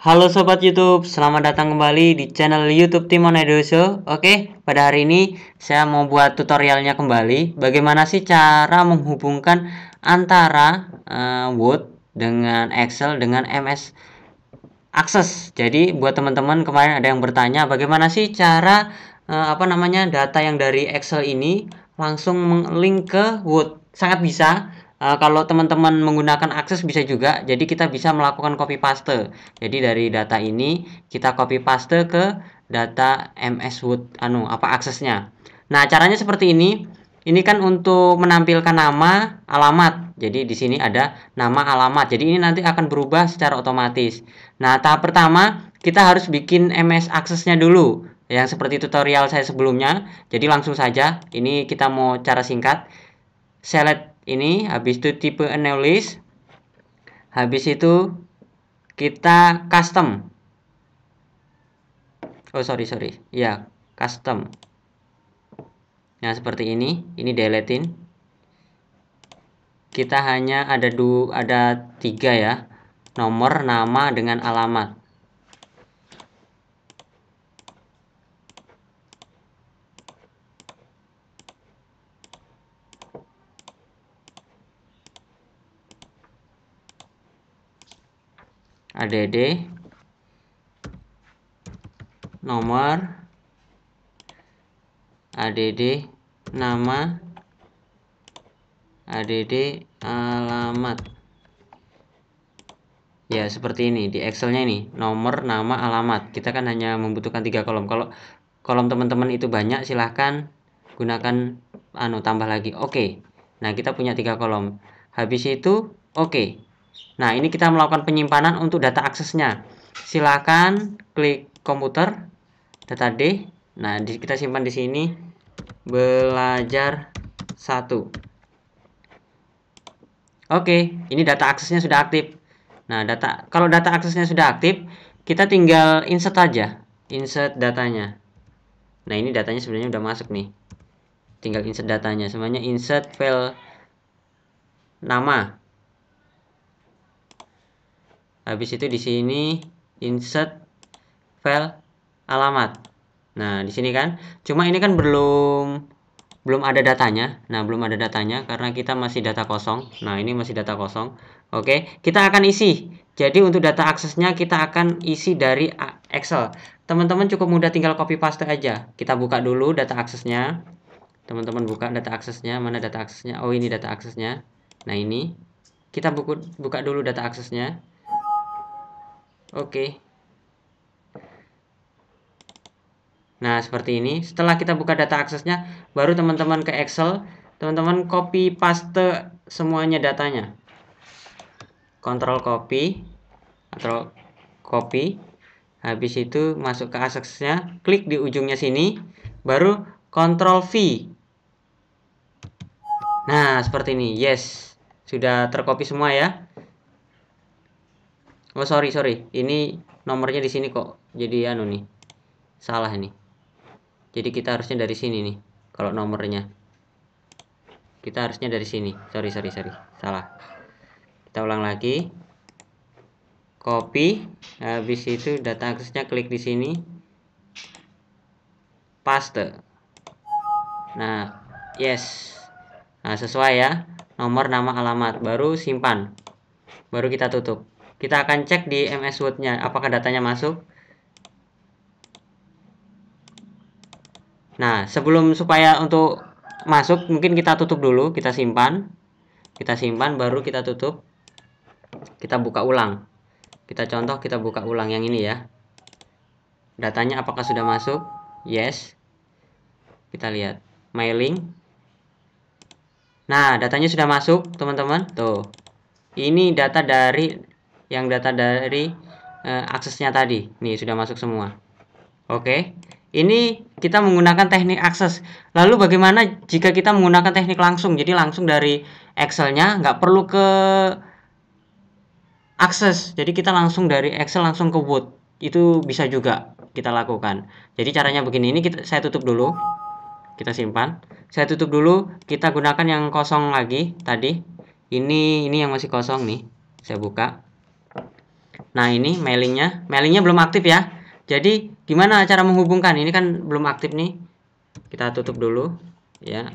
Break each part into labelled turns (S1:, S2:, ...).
S1: Halo Sobat Youtube, selamat datang kembali di channel Youtube Timon Edoso Oke, pada hari ini saya mau buat tutorialnya kembali Bagaimana sih cara menghubungkan antara uh, Word dengan Excel dengan MS Access Jadi buat teman-teman kemarin ada yang bertanya Bagaimana sih cara uh, apa namanya data yang dari Excel ini langsung link ke Word Sangat bisa Uh, kalau teman-teman menggunakan akses bisa juga, jadi kita bisa melakukan copy paste. Jadi dari data ini kita copy paste ke data MS Word anu apa aksesnya. Nah, caranya seperti ini. Ini kan untuk menampilkan nama, alamat. Jadi di sini ada nama alamat. Jadi ini nanti akan berubah secara otomatis. Nah, tahap pertama kita harus bikin MS aksesnya dulu yang seperti tutorial saya sebelumnya. Jadi langsung saja ini kita mau cara singkat select ini habis itu tipe analis, habis itu kita custom oh sorry sorry ya custom nah seperti ini ini deletein kita hanya ada dua, ada tiga ya nomor nama dengan alamat ADD nomor ADD nama ADD alamat ya seperti ini di Excelnya ini nomor nama alamat kita kan hanya membutuhkan tiga kolom kalau kolom teman-teman itu banyak silahkan gunakan anu tambah lagi oke okay. nah kita punya tiga kolom habis itu oke okay. Nah, ini kita melakukan penyimpanan untuk data aksesnya. Silakan klik komputer, data D. Nah, di, kita simpan di sini belajar 1. Oke, ini data aksesnya sudah aktif. Nah, data kalau data aksesnya sudah aktif, kita tinggal insert aja, insert datanya. Nah, ini datanya sebenarnya udah masuk nih. Tinggal insert datanya, semuanya insert file nama habis itu di sini insert file alamat nah di sini kan cuma ini kan belum belum ada datanya nah belum ada datanya karena kita masih data kosong nah ini masih data kosong oke kita akan isi jadi untuk data aksesnya kita akan isi dari Excel teman-teman cukup mudah tinggal copy paste aja kita buka dulu data aksesnya teman-teman buka data aksesnya mana data aksesnya oh ini data aksesnya nah ini kita buku, buka dulu data aksesnya Oke. Nah, seperti ini. Setelah kita buka data aksesnya, baru teman-teman ke Excel, teman-teman copy paste semuanya datanya. Ctrl copy Ctrl copy. Habis itu masuk ke aksesnya, klik di ujungnya sini, baru Ctrl V. Nah, seperti ini. Yes. Sudah tercopy semua ya. Oh sorry sorry, ini nomornya di sini kok. Jadi anu nih, salah nih. Jadi kita harusnya dari sini nih, kalau nomornya. Kita harusnya dari sini. Sorry sorry sorry, salah. Kita ulang lagi. Copy, habis itu data aksesnya klik di sini. Paste. Nah, yes. Nah, sesuai ya. Nomor, nama, alamat. Baru simpan. Baru kita tutup. Kita akan cek di MS Word-nya apakah datanya masuk. Nah, sebelum supaya untuk masuk mungkin kita tutup dulu, kita simpan. Kita simpan baru kita tutup. Kita buka ulang. Kita contoh kita buka ulang yang ini ya. Datanya apakah sudah masuk? Yes. Kita lihat mailing. Nah, datanya sudah masuk, teman-teman. Tuh. Ini data dari yang data dari uh, aksesnya tadi. Nih, sudah masuk semua. Oke. Okay. Ini kita menggunakan teknik akses. Lalu bagaimana jika kita menggunakan teknik langsung? Jadi langsung dari Excel-nya nggak perlu ke akses. Jadi kita langsung dari Excel langsung ke Word. Itu bisa juga kita lakukan. Jadi caranya begini. Ini kita saya tutup dulu. Kita simpan. Saya tutup dulu. Kita gunakan yang kosong lagi tadi. Ini ini yang masih kosong nih. Saya buka. Nah ini mailingnya, mailingnya belum aktif ya. Jadi gimana cara menghubungkan? Ini kan belum aktif nih. Kita tutup dulu ya.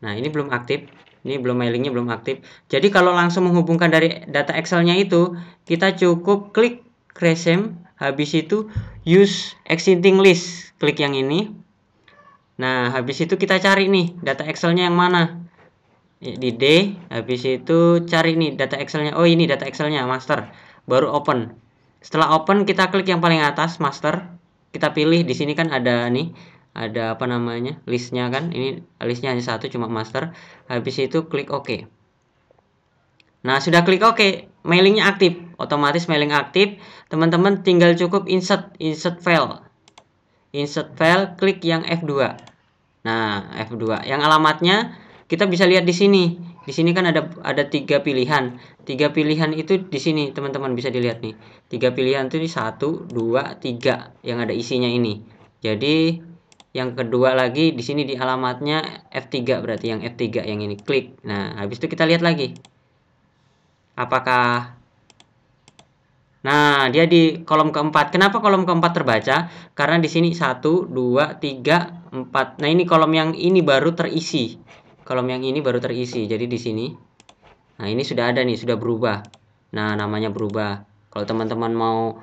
S1: Nah ini belum aktif. Ini belum mailingnya belum aktif. Jadi kalau langsung menghubungkan dari data Excelnya itu, kita cukup klik resume, Habis itu use existing list. Klik yang ini. Nah habis itu kita cari nih data Excelnya yang mana di D habis itu cari nih data Excelnya oh ini data Excelnya master baru open. Setelah open kita klik yang paling atas master, kita pilih di sini kan ada nih ada apa namanya listnya kan ini listnya hanya satu cuma master habis itu klik OK nah sudah klik OK mailingnya aktif otomatis mailing aktif teman-teman tinggal cukup insert insert file insert file klik yang F2 nah F2 yang alamatnya kita bisa lihat di sini. Di sini kan ada ada tiga pilihan. Tiga pilihan itu di sini teman-teman bisa dilihat nih. Tiga pilihan itu di satu, dua, tiga yang ada isinya ini. Jadi yang kedua lagi di sini di alamatnya F3 berarti yang F3 yang ini klik. Nah, habis itu kita lihat lagi. Apakah Nah, dia di kolom keempat. Kenapa kolom keempat terbaca? Karena di sini satu, dua, tiga, empat, Nah, ini kolom yang ini baru terisi kolom yang ini baru terisi. Jadi di sini. Nah, ini sudah ada nih, sudah berubah. Nah, namanya berubah. Kalau teman-teman mau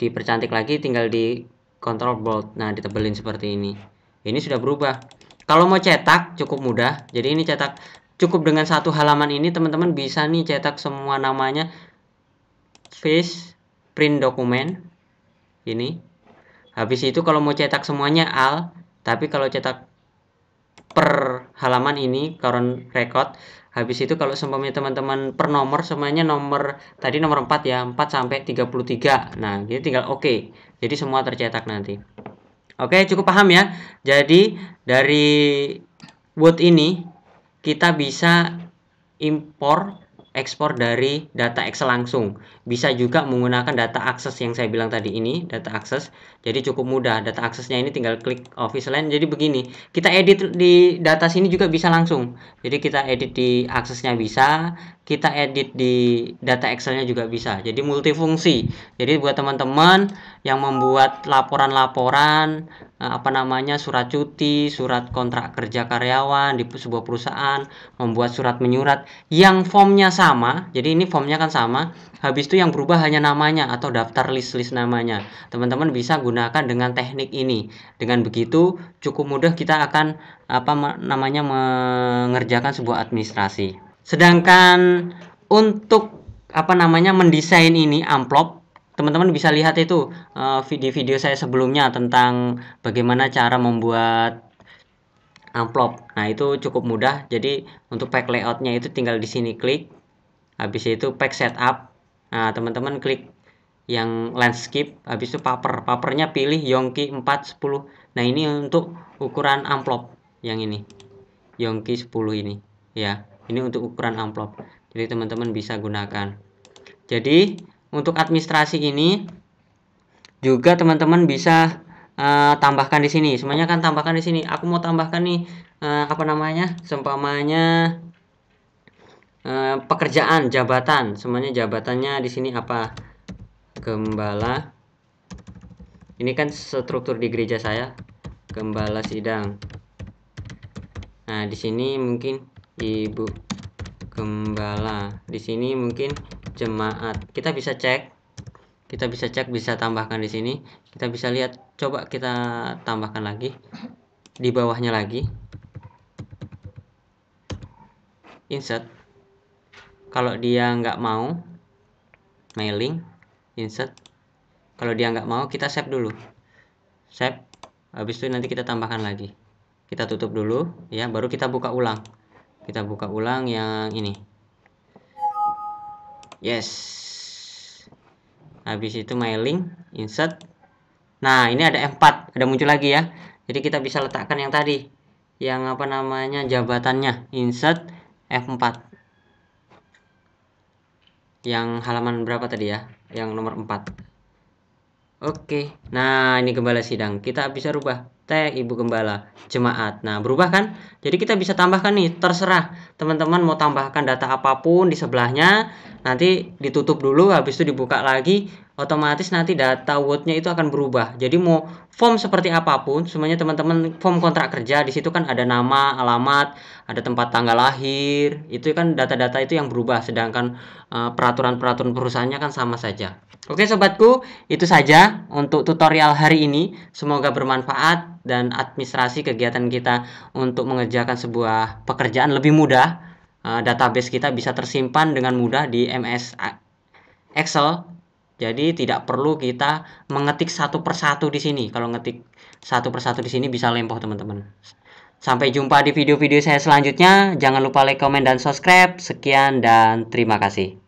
S1: dipercantik lagi tinggal di control bold. Nah, ditebelin seperti ini. Ini sudah berubah. Kalau mau cetak cukup mudah. Jadi ini cetak cukup dengan satu halaman ini teman-teman bisa nih cetak semua namanya face print dokumen ini habis itu kalau mau cetak semuanya al tapi kalau cetak per halaman ini current record habis itu kalau semuanya teman-teman per nomor semuanya nomor tadi nomor 4 ya 4 sampai 33 nah dia tinggal oke okay. jadi semua tercetak nanti oke okay, cukup paham ya jadi dari Word ini kita bisa impor ekspor dari data Excel langsung. Bisa juga menggunakan data akses yang saya bilang tadi ini, data akses. Jadi cukup mudah, data aksesnya ini tinggal klik Office Line. Jadi begini, kita edit di data sini juga bisa langsung. Jadi kita edit di aksesnya bisa, kita edit di data Excelnya juga bisa jadi multifungsi jadi buat teman-teman yang membuat laporan-laporan eh, apa namanya surat cuti surat kontrak kerja karyawan di sebuah perusahaan membuat surat menyurat yang formnya sama jadi ini formnya kan sama habis itu yang berubah hanya namanya atau daftar list-list namanya teman-teman bisa gunakan dengan teknik ini dengan begitu cukup mudah kita akan apa namanya mengerjakan sebuah administrasi Sedangkan untuk apa namanya mendesain ini amplop teman-teman bisa lihat itu uh, di video saya sebelumnya tentang bagaimana cara membuat amplop nah itu cukup mudah jadi untuk pack layoutnya itu tinggal di sini klik habis itu pack setup nah teman-teman klik yang landscape habis itu paper papernya pilih yongki 410. nah ini untuk ukuran amplop yang ini yongki 10 ini ya ini untuk ukuran amplop jadi teman-teman bisa gunakan jadi untuk administrasi ini juga teman-teman bisa uh, tambahkan di sini semuanya kan tambahkan di sini aku mau tambahkan nih uh, apa namanya sempamanya uh, eh, pekerjaan jabatan semuanya jabatannya di sini apa gembala ini kan struktur di gereja saya gembala sidang nah di sini mungkin ibu gembala. Di sini mungkin jemaat. Kita bisa cek. Kita bisa cek, bisa tambahkan di sini. Kita bisa lihat, coba kita tambahkan lagi di bawahnya lagi. Insert. Kalau dia nggak mau mailing, insert. Kalau dia nggak mau, kita save dulu. Save. Habis itu nanti kita tambahkan lagi. Kita tutup dulu, ya. Baru kita buka ulang kita buka ulang yang ini yes habis itu my link insert nah ini ada F4 ada muncul lagi ya jadi kita bisa letakkan yang tadi yang apa namanya jabatannya insert F4 yang halaman berapa tadi ya yang nomor 4 oke nah ini kembali sidang kita bisa rubah teh ibu gembala jemaat. Nah, berubah kan? Jadi kita bisa tambahkan nih, terserah teman-teman mau tambahkan data apapun di sebelahnya. Nanti ditutup dulu habis itu dibuka lagi otomatis nanti data wordnya itu akan berubah. Jadi mau form seperti apapun, semuanya teman-teman form kontrak kerja di situ kan ada nama, alamat, ada tempat tanggal lahir, itu kan data-data itu yang berubah sedangkan eh, peraturan-peraturan uh, perusahaannya kan sama saja. Oke sobatku, itu saja untuk tutorial hari ini. Semoga bermanfaat dan administrasi kegiatan kita untuk mengerjakan sebuah pekerjaan lebih mudah. Uh, database kita bisa tersimpan dengan mudah di MS Excel jadi tidak perlu kita mengetik satu persatu di sini. Kalau ngetik satu persatu di sini bisa lempoh teman-teman. Sampai jumpa di video-video saya selanjutnya. Jangan lupa like, komen, dan subscribe. Sekian dan terima kasih.